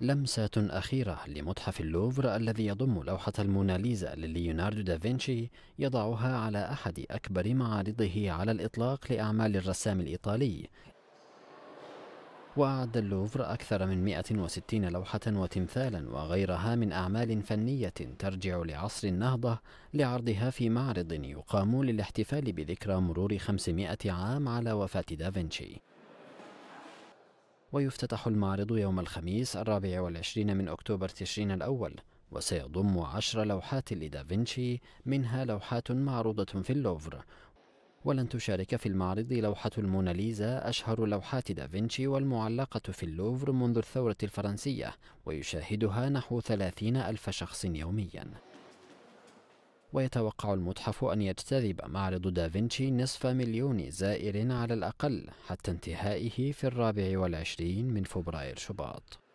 لمسة أخيرة لمتحف اللوفر الذي يضم لوحة الموناليزا لليوناردو دافنشي يضعها على أحد أكبر معارضه على الإطلاق لأعمال الرسام الإيطالي وأعد اللوفر أكثر من 160 لوحة وتمثالا وغيرها من أعمال فنية ترجع لعصر النهضة لعرضها في معرض يقام للاحتفال بذكرى مرور 500 عام على وفاة دافنشي ويفتتح المعرض يوم الخميس الرابع والعشرين من أكتوبر تشرين الأول وسيضم عشر لوحات لدافنشي منها لوحات معروضة في اللوفر ولن تشارك في المعرض لوحة الموناليزا أشهر لوحات دافنشي والمعلقة في اللوفر منذ الثورة الفرنسية ويشاهدها نحو ثلاثين ألف شخص يومياً ويتوقع المتحف أن يجتذب معرض دافنشي نصف مليون زائر على الأقل حتى انتهائه في الرابع والعشرين من فبراير شباط